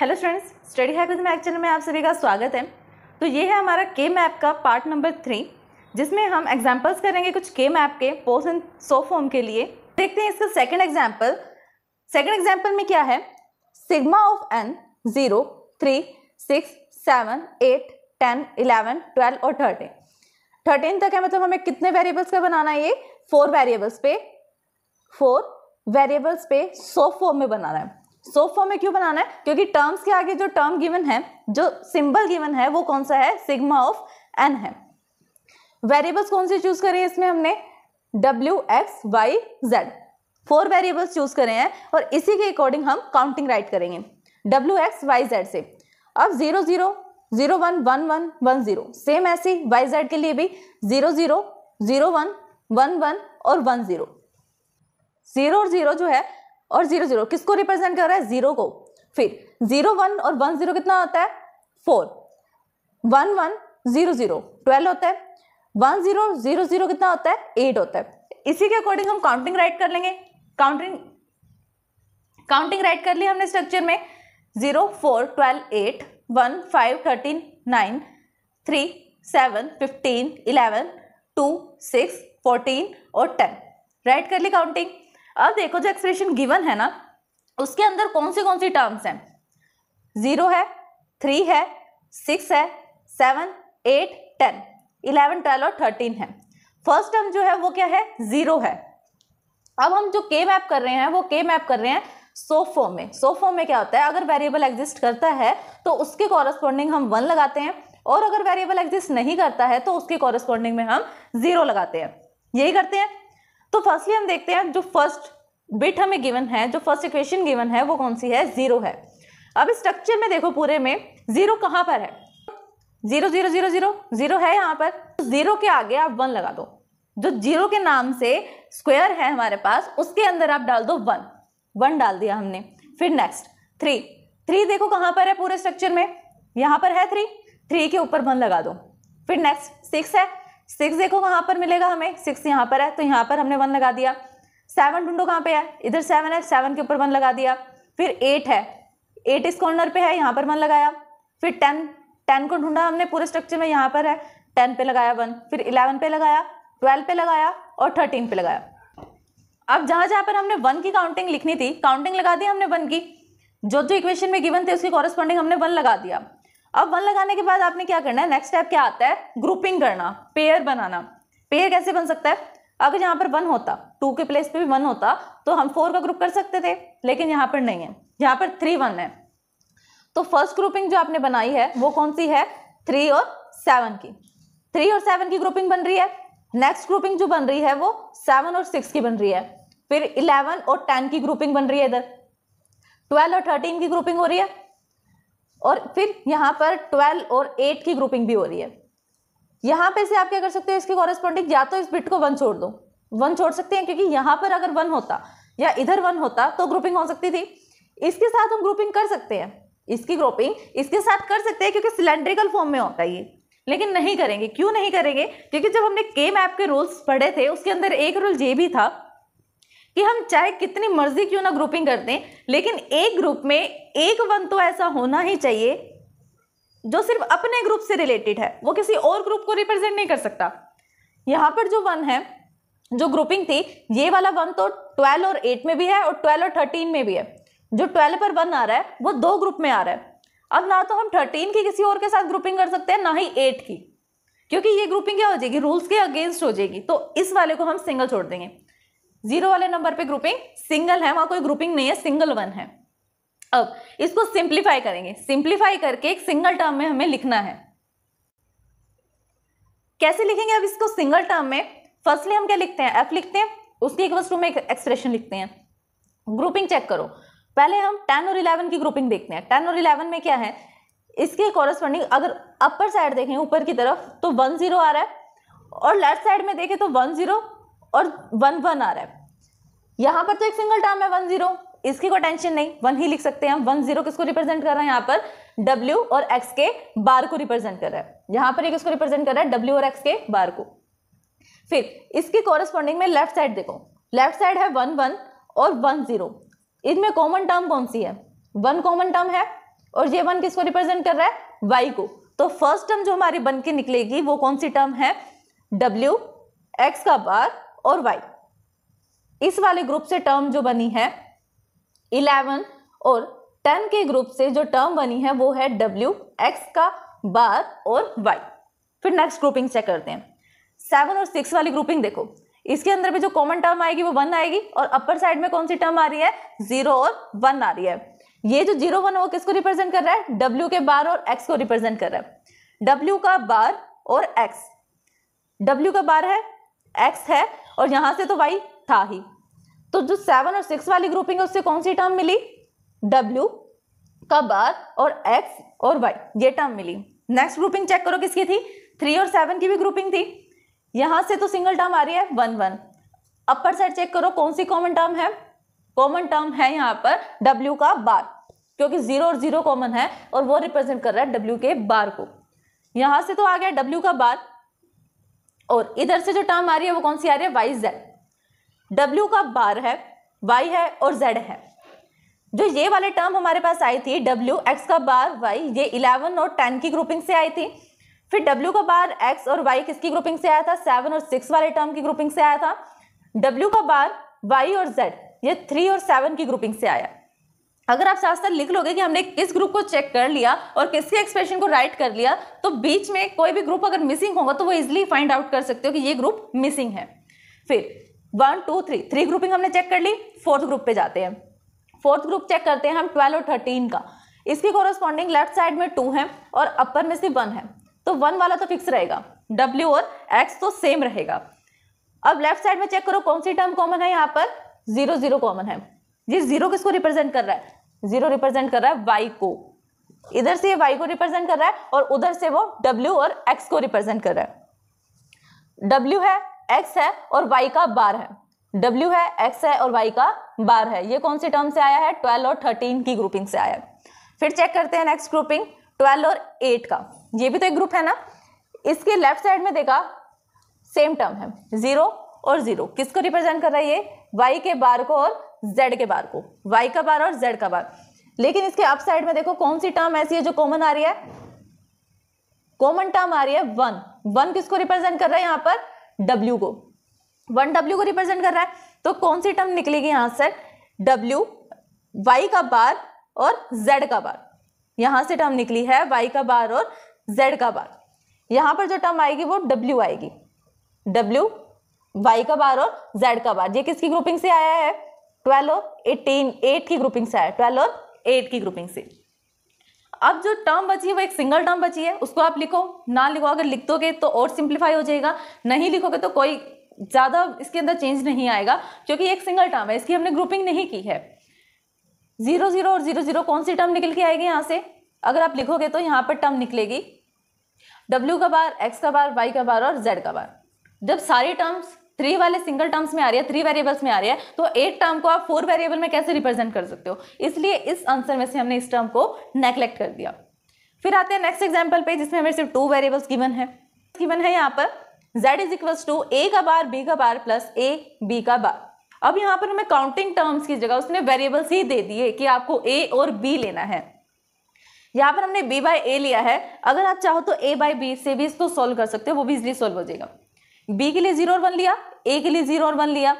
hello friends study hack with mac channel में आप सभी का स्वागत है तो ये है हमारा के मैप का पार्ट नंबर थ्री जिसमें हम एग्जांपल्स करेंगे कुछ के मैप के पोस्ट एंड सो फॉर्म के लिए देखते हैं इसका सेकंड एग्जांपल सेकंड एग्जांपल में क्या है sigma of N zero three six seven eight ten eleven twelve और थर्टीन थर्टीन तक है मतलब हमें कितने वेरिएबल्स का बनाना है ये फोर वेरिएबल्स पे फोर वेरिएबल्स पे सो फॉर्म में बनाना है सोप फॉर्म में क्यों बनाना है क्योंकि टर्म्स के आगे जो टर्म गिवन है जो सिंबल गिवन है वो कौन सा है सिग्मा ऑफ एन है वेरिएबल्स कौन से चूज करें इसमें हमने W X Y Z four variables choose करें हैं और इसी के अकॉर्डिंग हम काउंटिंग राइट करेंगे डब्ल्यू एक्स वाई जेड से अब zero zero zero one one one one zero same ऐसी वाई जेड के लिए भी zero zero zero one one one और वन जीरो जीरो और जीरो जो है और जीरो जीरो किसको रिप्रेजेंट कर रहा है जीरो को फिर जीरो वन और वन जीरो कितना होता है four one one zero zero twelve होता है वन जीरो जीरो जीरो कितना होता है एट होता है इसी के अकॉर्डिंग हम काउंटिंग राइट कर लेंगे काउंटिंग काउंटिंग राइट कर लिया हमने स्ट्रक्चर में zero four twelve eight one five thirteen nine three seven fifteen eleven two six fourteen और टेन राइट कर ली काउंटिंग अब देखो जो एक्सप्रेशन गिवन है ना उसके अंदर कौन सी कौन सी टर्म्स हैं जीरो है थ्री है सिक्स है seven eight ten eleven twelve और थर्टीन है फर्स्ट टर्म जो है वो क्या है जीरो है अब हम जो के मैप कर रहे हैं वो के मैप कर रहे हैं सोफो में सोफो में क्या होता है अगर वेरिएबल एग्जिस्ट करता है तो उसके कॉरेस्पॉन्डिंग हम वन लगाते हैं और अगर वेरिएबल एग्जिस्ट नहीं करता है तो उसके कॉरेस्पॉन्डिंग में हम जीरो लगाते हैं यही करते हैं तो फर्स्टली हम देखते हैं जो फर्स्ट बिट हमें गिवन है जो फर्स्ट इक्वेशन गिवन है वो कौन सी है जीरो है अब स्ट्रक्चर में देखो पूरे में जीरो कहाँ पर है zero zero zero zero zero है यहाँ पर जीरो के आगे आप वन लगा दो जो जीरो के नाम से स्क्वायर है हमारे पास उसके अंदर आप डाल दो वन वन डाल दिया हमने फिर नेक्स्ट थ्री थ्री देखो कहाँ पर है पूरे स्ट्रक्चर में यहाँ पर है थ्री थ्री के ऊपर वन लगा दो फिर नेक्स्ट सिक्स है सिक्स देखो कहाँ पर मिलेगा हमें सिक्स यहाँ पर है तो यहाँ पर हमने वन लगा दिया सेवन ढूंढो कहाँ पे है इधर सेवन है सेवन के ऊपर वन लगा दिया फिर एट है एट इस कॉर्नर पे है यहाँ पर वन लगाया फिर टेन टेन को ढूंढा हमने पूरे स्ट्रक्चर में यहाँ पर है टेन पे लगाया वन फिर इलेवन पे लगाया ट्वेल्व पे लगाया और थर्टीन पे लगाया अब जहाँ जहाँ पर हमने वन की काउंटिंग लिखनी थी काउंटिंग लगा दी हमने वन की जो जो इक्वेशन में गिवन थे उसकी कॉरेस्पॉन्डिंग हमने वन लगा दिया अब वन लगाने के बाद आपने क्या करना है नेक्स्ट स्टेप क्या आता है ग्रुपिंग करना पेयर बनाना पेयर कैसे बन सकता है अगर यहाँ पर वन होता टू के प्लेस पे भी वन होता तो हम फोर का ग्रुप कर सकते थे लेकिन यहाँ पर नहीं है यहाँ पर थ्री वन है तो फर्स्ट ग्रुपिंग जो आपने बनाई है वो कौन सी है थ्री और सेवन की थ्री और सेवन की ग्रुपिंग बन रही है नेक्स्ट ग्रुपिंग जो बन रही है वो सेवन और सिक्स की बन रही है फिर इलेवन और टेन की ग्रुपिंग बन रही है इधर ट्वेल्व और थर्टीन की ग्रुपिंग हो रही है और फिर यहाँ पर ट्वेल्व और एट की ग्रुपिंग भी हो रही है यहाँ पे से आप क्या कर सकते हो इसकी कॉरेस्पॉन्डिंग या तो इस बिट को वन छोड़ दो वन छोड़ सकते हैं क्योंकि यहाँ पर अगर वन होता या इधर वन होता तो ग्रुपिंग हो सकती थी इसके साथ हम ग्रुपिंग कर सकते हैं इसकी ग्रुपिंग इसके साथ कर सकते हैं क्योंकि सिलेंड्रिकल फॉर्म में होता है ये लेकिन नहीं करेंगे क्यों नहीं करेंगे क्योंकि जब हमने के मैप के रूल्स पढ़े थे उसके अंदर एक रूल ये भी था कि हम चाहे कितनी मर्जी क्यों ना ग्रुपिंग कर दें लेकिन एक ग्रुप में एक वन तो ऐसा होना ही चाहिए जो सिर्फ अपने ग्रुप से रिलेटेड है वो किसी और ग्रुप को रिप्रेजेंट नहीं कर सकता यहाँ पर जो वन है जो ग्रुपिंग थी ये वाला वन तो ट्वेल्व और एट में भी है और ट्वेल्व और थर्टीन में भी है जो ट्वेल्व पर वन आ रहा है वो दो ग्रुप में आ रहा है अब ना तो हम थर्टीन की किसी और के साथ ग्रुपिंग कर सकते हैं ना ही एट की क्योंकि ये ग्रुपिंग क्या हो जाएगी रूल्स के अगेंस्ट हो जाएगी तो इस वाले को हम सिंगल छोड़ देंगे जीरो वाले नंबर पे ग्रुपिंग सिंगल है वहां कोई ग्रुपिंग नहीं है सिंगल वन है अब इसको सिंप्लीफाई करेंगे सिंप्लीफाई करके एक सिंगल टर्म में हमें लिखना है कैसे लिखेंगे अब इसको सिंगल टर्म में फर्स्टली हम क्या लिखते हैं एफ लिखते हैं उसकी एक वस्तु में एक्सप्रेशन लिखते हैं ग्रुपिंग चेक करो पहले हम टेन और इलेवन की ग्रुपिंग देखते हैं टेन और इलेवन में क्या है इसके कॉरस्पॉन्डिंग अगर अपर साइड देखें ऊपर की तरफ तो वन जीरो आ रहा है और लेफ्ट साइड में देखें तो वन जीरो और वन वन आ रहा है यहाँ पर तो एक सिंगल टर्म है वन जीरो इसकी कोई टेंशन नहीं वन ही लिख सकते हैं हम वन जीरो किसको रिप्रेजेंट कर रहा है यहाँ पर डब्ल्यू और एक्स के बार को रिप्रेजेंट कर रहा है यहाँ पर एक इसको रिप्रेजेंट कर रहा है W और X के बार को फिर इसके कॉरस्पॉन्डिंग में लेफ्ट साइड देखो लेफ्ट साइड है वन वन और वन जीरो इनमें कॉमन टर्म कौन सी है वन कॉमन टर्म है और ये वन किसको रिप्रेजेंट कर रहा है वाई को तो फर्स्ट टर्म जो हमारी बन के निकलेगी वो कौन सी टर्म है डब्ल्यू एक्स का बार और वाई इस वाले ग्रुप से टर्म जो बनी है इलेवन और टेन के ग्रुप से जो टर्म बनी है वो है डब्ल्यू एक्स का बार और वाई फिर नेक्स्ट ग्रुपिंग चेक करते हैं सेवन और सिक्स वाली ग्रुपिंग देखो इसके अंदर भी जो कॉमन टर्म आएगी वो वन आएगी और अपर साइड में कौन सी टर्म आ रही है जीरो और वन आ रही है ये जो जीरो वन है वो किसको रिप्रेजेंट कर रहा है डब्ल्यू के बार और एक्स को रिप्रेजेंट कर रहा है डब्ल्यू का बार और एक्स डब्ल्यू का बार है एक्स है और यहाँ से तो वाई था ही तो जो सेवन और सिक्स वाली ग्रुपिंग है उससे कौन सी टर्म मिली डब्ल्यू का बार और एक्स और वाई ये टर्म मिली नेक्स्ट ग्रुपिंग चेक करो किसकी थी थ्री और सेवन की भी ग्रुपिंग थी यहाँ से तो सिंगल टर्म आ रही है one one upper side check करो कौन सी कॉमन टर्म है कॉमन टर्म है यहाँ पर डब्ल्यू का बार क्योंकि जीरो और जीरो कॉमन है और वो रिप्रेजेंट कर रहा है डब्ल्यू के बार को यहाँ से तो आ गया डब्ल्यू का बार और इधर से जो टर्म आ रही है वो कौन सी आ रही है वाई जेड डब्ल्यू का बार है वाई है और जेड है जो ये वाले टर्म हमारे पास आई थी डब्ल्यू एक्स का बार वाई ये इलेवन और टेन की ग्रुपिंग से आई थी फिर डब्ल्यू का बार एक्स और वाई किसकी ग्रुपिंग से आया था सेवन और सिक्स वाले टर्म की ग्रुपिंग से आया था डब्ल्यू का बार वाई और जेड ये थ्री और सेवन की ग्रुपिंग से आया अगर आप साथ साथ लिख लोगे कि हमने किस ग्रुप को चेक कर लिया और किसके एक्सप्रेशन को राइट कर लिया तो बीच में कोई भी ग्रुप अगर मिसिंग होगा तो वो इजिली फाइंड आउट कर सकते हो कि ये ग्रुप मिसिंग है फिर one two three three grouping हमने चेक कर ली फोर्थ ग्रुप पे जाते हैं फोर्थ ग्रुप चेक करते हैं हम ट्वेल्व और थर्टीन का इसकी कोरोस्पॉन्डिंग लेफ्ट साइड में टू है और अपर में से वन है तो वन वाला तो फिक्स रहेगा डब्ल्यू और एक्स तो सेम रहेगा अब लेफ्ट साइड में चेक करो कौन सी टर्म कॉमन है यहाँ पर जीरो जीरो कॉमन है ये जीरो किसको रिप्रेजेंट कर रहा है जीरो रिप्रेजेंट कर रहा है वाई को इधर से ये वाई को रिप्रेजेंट कर रहा है और उधर से वो डब्ल्यू और एक्स को रिप्रेजेंट कर रहा है डब्ल्यू है एक्स है और वाई का बार है डब्ल्यू है एक्स है और वाई का बार है ये कौन से टर्म से आया है ट्वेल्व और थर्टीन की ग्रुपिंग से आया है फिर चेक करते हैं नेक्स्ट ग्रुपिंग ट्वेल्व और एट का ये भी तो एक ग्रुप है ना इसके लेफ्ट साइड में देखा सेम टर्म है जीरो और जीरो किसको रिप्रेजेंट कर रहा है ये वाई के बार को और जेड के बार को वाई का बार और जेड का बार लेकिन इसके अप साइड में देखो कौन सी टर्म ऐसी है जो कॉमन आ रही है कॉमन टर्म आ रही है वन वन किसको रिप्रेजेंट कर रहा है यहां पर डब्ल्यू को वन डब्ल्यू को रिप्रेजेंट कर रहा है तो कौन सी टर्म निकलेगी यहां से डब्ल्यू वाई का बार और जेड का बार यहां से टर्म निकली है वाई का बार और जेड का बार यहां पर जो टर्म आएगी वो डब्ल्यू आएगी डब्ल्यू वाई का बार और जेड का बार ये किसकी ग्रुपिंग से आया है ट्वेल्व और एटीन एट की ग्रुपिंग से आया ट्वेल्व और एट की ग्रुपिंग से अब जो टर्म बची है वो एक सिंगल टर्म बची है उसको आप लिखो ना लिखो अगर लिख दोगे तो और सिंप्लीफाई हो जाएगा नहीं लिखोगे तो कोई ज़्यादा इसके अंदर चेंज नहीं आएगा क्योंकि एक सिंगल टर्म है इसकी हमने ग्रुपिंग नहीं की है जीरो जीरो और जीरो जीरो कौन सी टर्म निकल के आएगी यहाँ से अगर आप लिखोगे तो यहाँ पर टर्म निकलेगी डब्ल्यू का बार एक्स का बार वाई का बार और जेड का बार जब सारी टर्म्स थ्री वाले सिंगल टर्म्स में आ रही है थ्री वेरिएबल्स में आ रही है तो एक टर्म को आप फोर वेरिएबल में कैसे रिप्रेजेंट कर सकते हो इसलिए इस आंसर में से हमने इस टर्म को नेग्लेक्ट कर दिया फिर आते हैं नेक्स्ट एग्जाम्पल पे जिसमें हमें सिर्फ टू वेरिएबल्स गिवन है गिवन है यहाँ पर z is equals to A का बार बी का बार प्लस ए बी का बार अब यहाँ पर हमें काउंटिंग टर्म्स की जगह उसने वेरिएबल्स ही दे दिए कि आपको ए और बी लेना है यहाँ पर हमने b बाई ए लिया है अगर आप चाहो तो a बाई बी से भी इसको सॉल्व कर सकते हो वो भी इजली सॉल्व हो जाएगा बी के लिए जीरो और वन लिया ए के लिए जीरो और वन लिया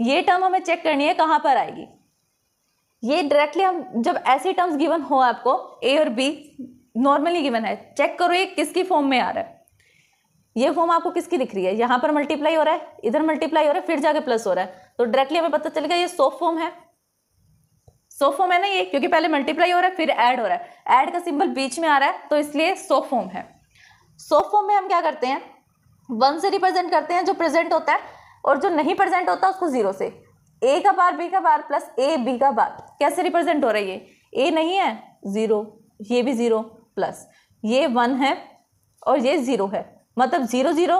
ये टर्म हमें चेक करनी है कहाँ पर आएगी ये डायरेक्टली हम जब ऐसे टर्म्स गिवन हो आपको ए और बी नॉर्मली गिवन है चेक करो ये किसकी फॉर्म में आ रहा है ये फॉर्म आपको किसकी दिख रही है यहाँ पर मल्टीप्लाई हो रहा है इधर मल्टीप्लाई हो रहा है फिर जाके प्लस हो रहा है तो डायरेक्टली हमें पता चलेगा ये सोफ फॉर्म है सो फॉर्म है ना ये क्योंकि पहले मल्टीप्लाई हो रहा है फिर ऐड हो रहा है ऐड का सिंबल बीच में आ रहा है तो इसलिए सो फॉर्म है सोफ फॉर्म में हम क्या करते हैं वन से रिप्रेजेंट करते हैं जो प्रेजेंट होता है और जो नहीं प्रेजेंट होता उसको जीरो से ए का बार बी का बार प्लस ए बी का बार कैसे रिप्रेजेंट हो रही है ए नहीं है ज़ीरो ये भी ज़ीरो प्लस ये वन है और ये ज़ीरो है मतलब ज़ीरो ज़ीरो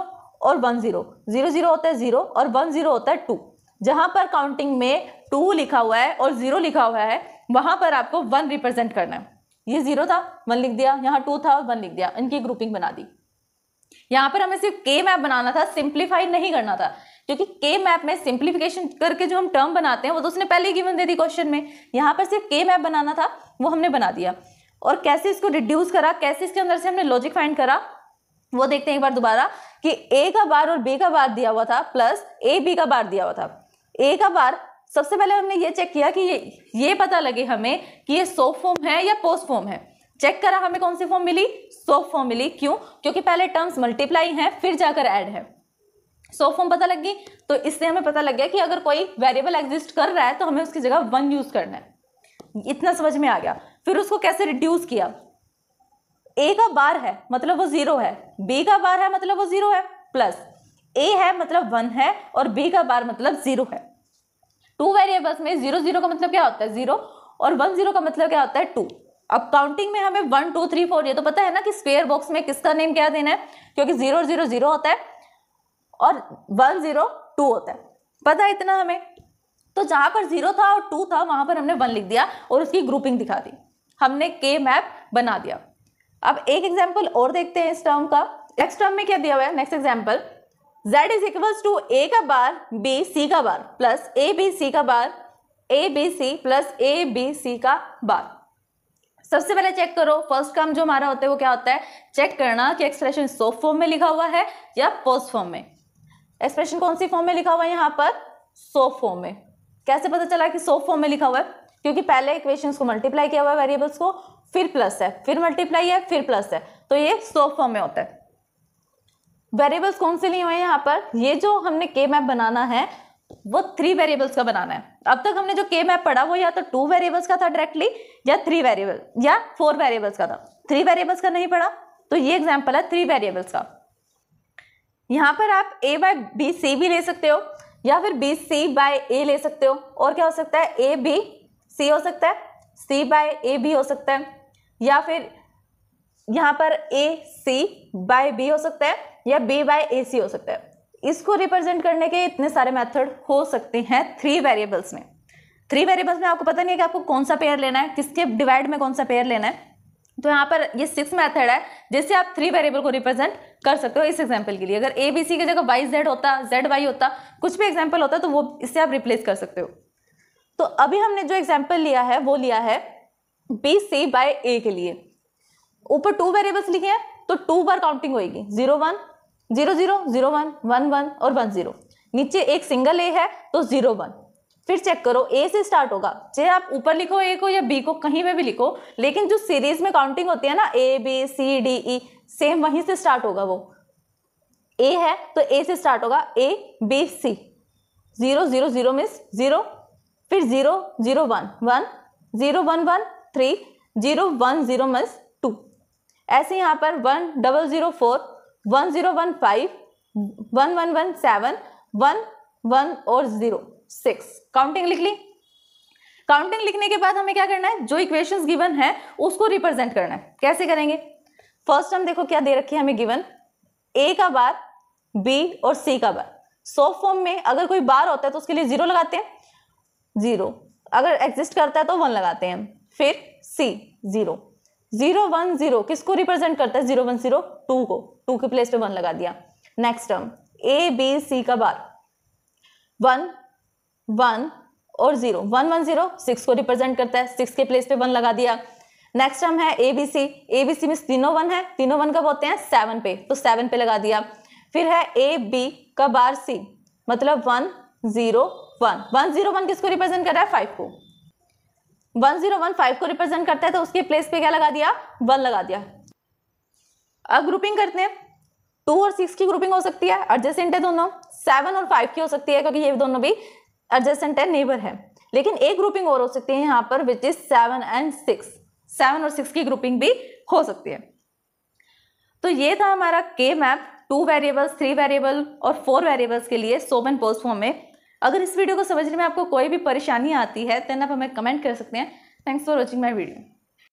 और वन ज़ीरो ज़ीरो ज़ीरो होता है ज़ीरो और वन ज़ीरो होता है टू जहाँ पर काउंटिंग में टू लिखा हुआ है और ज़ीरो लिखा हुआ है वहाँ पर आपको वन रिप्रेजेंट करना है ये ज़ीरो था वन लिख दिया यहाँ टू था और वन लिख दिया इनकी ग्रुपिंग बना दी यहाँ पर हमें सिर्फ के मैप बनाना था सिंप्लीफाई नहीं करना था क्योंकि के मैप में सिंप्लीफिकेशन करके जो हम टर्म बनाते हैं वो तो उसने पहले ही गिवन दे दी क्वेश्चन में यहाँ पर सिर्फ के मैप बनाना था वो हमने बना दिया और कैसे इसको रिड्यूस करा कैसे इसके अंदर से हमने लॉजिक फाइंड करा वो देखते हैं एक बार दोबारा कि ए का बार और बी का बार दिया हुआ था प्लस ए बी का बार दिया हुआ था ए का बार सबसे पहले हमने ये चेक किया कि ये ये पता लगे हमें कि ये सो फॉर्म है या पोस्ट फॉर्म है चेक करा हमें कौन सी फॉर्म मिली सो फॉर्म मिली क्यों क्योंकि पहले टर्म्स मल्टीप्लाई हैं फिर जाकर ऐड है सो फॉर्म पता लग गई तो इससे हमें पता लग गया कि अगर कोई वेरिएबल एग्जिस्ट कर रहा है तो हमें उसकी जगह वन यूज करना है इतना समझ में आ गया फिर उसको कैसे रिड्यूस किया ए का बार है मतलब वो जीरो है बी का बार है मतलब वो जीरो है प्लस ए है मतलब वन है और बी का बार मतलब जीरो है टू वेरिएबल्स में जीरो जीरो का मतलब क्या होता है जीरो और वन जीरो का मतलब क्या होता है टू अब काउंटिंग में हमें वन टू थ्री फोर ये तो पता है ना कि स्क्वेयर बॉक्स में किसका नेम क्या देना है क्योंकि जीरो जीरो जीरो होता है और वन जीरो टू होता है पता है इतना हमें तो जहाँ पर जीरो था और टू था वहां पर हमने वन लिख दिया और उसकी ग्रुपिंग दिखा दी हमने के मैप बना दिया अब एक एग्जाम्पल और देखते हैं इस टर्म का नेक्स्ट टर्म में क्या दिया हुआ है next example z is equals to A का बार b c का बार प्लस ए बी सी का bar A B C plus A B C का बार सबसे पहले चेक करो फर्स्ट काम जो हमारा होता है वो क्या होता है चेक करना कि एक्सप्रेशन सॉफ्ट फॉर्म में लिखा हुआ है या पोस्ट फॉर्म में एक्सप्रेशन कौन सी फॉर्म में लिखा हुआ है यहाँ पर सॉफ्ट फॉर्म में कैसे पता चला कि सॉफ्ट फॉर्म में लिखा हुआ है क्योंकि पहले इक्वेशन को मल्टीप्लाई किया हुआ है वेरिएबल्स को फिर प्लस है फिर मल्टीप्लाई है फिर प्लस है तो ये सॉफ्ट फॉर्म में होता है वेरिएबल्स कौन से लिए हुए हैं यहाँ पर ये जो हमने के मैप बनाना है वो थ्री वेरिएबल्स का बनाना है अब तक हमने जो के मैप पढ़ा वो या तो टू वेरिएबल्स का था डायरेक्टली या थ्री वेरिएबल या फोर वेरिएबल्स का था थ्री वेरिएबल्स का नहीं पढ़ा तो ये एग्जाम्पल है थ्री वेरिएबल्स का यहाँ पर आप ए बाय बी सी भी ले सकते हो या फिर बी सी बाय ए ले सकते हो और क्या हो सकता है ए बी सी हो सकता है सी बाय ए बी हो सकता है या फिर यहाँ पर ए सी बाय बी हो सकता है या बी बाय ए सी हो सकता है इसको रिप्रेजेंट करने के इतने सारे मेथड हो सकते हैं थ्री वेरिएबल्स में थ्री वेरिएबल्स में आपको पता नहीं है कि आपको कौन सा पेयर लेना है किसके डिवाइड में कौन सा पेयर लेना है तो यहाँ पर ये सिक्स मेथड है जिससे आप थ्री वेरिएबल को रिप्रेजेंट कर सकते हो इस एग्जाम्पल के लिए अगर ए बी सी की जगह वाई जेड होता जेड वाई होता कुछ भी एग्जाम्पल होता तो वो इससे आप रिप्लेस कर सकते हो तो अभी हमने जो एग्जाम्पल लिया है वो लिया है बी सी बाय ए के लिए ऊपर टू वेरिएबल्स लिखे हैं तो टू बार काउंटिंग होगी zero one zero zero zero one one one और वन जीरो नीचे एक सिंगल ए है तो जीरो वन फिर चेक करो ए से स्टार्ट होगा चाहे आप ऊपर लिखो ए को या बी को कहीं पे भी लिखो लेकिन जो सीरीज में काउंटिंग होती है ना A B C D E same वहीं से स्टार्ट होगा वो ए है तो ए से स्टार्ट होगा A B C zero zero zero miss zero फिर zero zero one one zero one one three zero one zero miss two ऐसे यहाँ पर one double zero four one zero one five one one one seven one one और zero six counting लिख ली counting लिखने के बाद हमें क्या करना है जो इक्वेशंस गिवन है उसको रिप्रेजेंट करना है कैसे करेंगे फर्स्ट हम देखो क्या दे रखी है हमें गिवन ए का बार बी और सी का बार सो फॉर्म में अगर कोई बार होता है तो उसके लिए जीरो लगाते हैं जीरो अगर एग्जिस्ट करता है तो वन लगाते हैं फिर C zero zero one zero किसको रिप्रेजेंट करता है जीरो वन जीरो टू को टू के प्लेस पे वन लगा दिया next term A B C का बार वन वन और zero one one zero six को रिप्रेजेंट करता है सिक्स के प्लेस पे वन लगा दिया नेक्स्ट टर्म है ए बी सी ए बी सी में तीनों वन है तीनों वन कब होते हैं सेवन पे तो सेवन पे लगा दिया फिर है ए बी का बार सी मतलब one zero one one zero one किसको रिप्रेजेंट कर रहा है फाइव को वन जीरो वन फाइव को रिप्रेजेंट करता है तो उसके प्लेस पे क्या लगा दिया वन लगा दिया अब ग्रुपिंग करते हैं टू और सिक्स की ग्रुपिंग हो सकती है एडजस्टेंट है दोनों सेवन और फाइव की हो सकती है क्योंकि ये दोनों भी एडजस्टेंट है नेबर है लेकिन एक ग्रुपिंग और हो सकती है यहाँ पर which is seven and six seven और सिक्स की ग्रुपिंग भी हो सकती है तो ये था हमारा K map two variables three variable और फोर वेरिएबल्स के लिए सोमन पोस्ट फॉर्म में अगर इस वीडियो को समझने में आपको कोई भी परेशानी आती है देन आप हमें कमेंट कर सकते हैं thanks for watching my video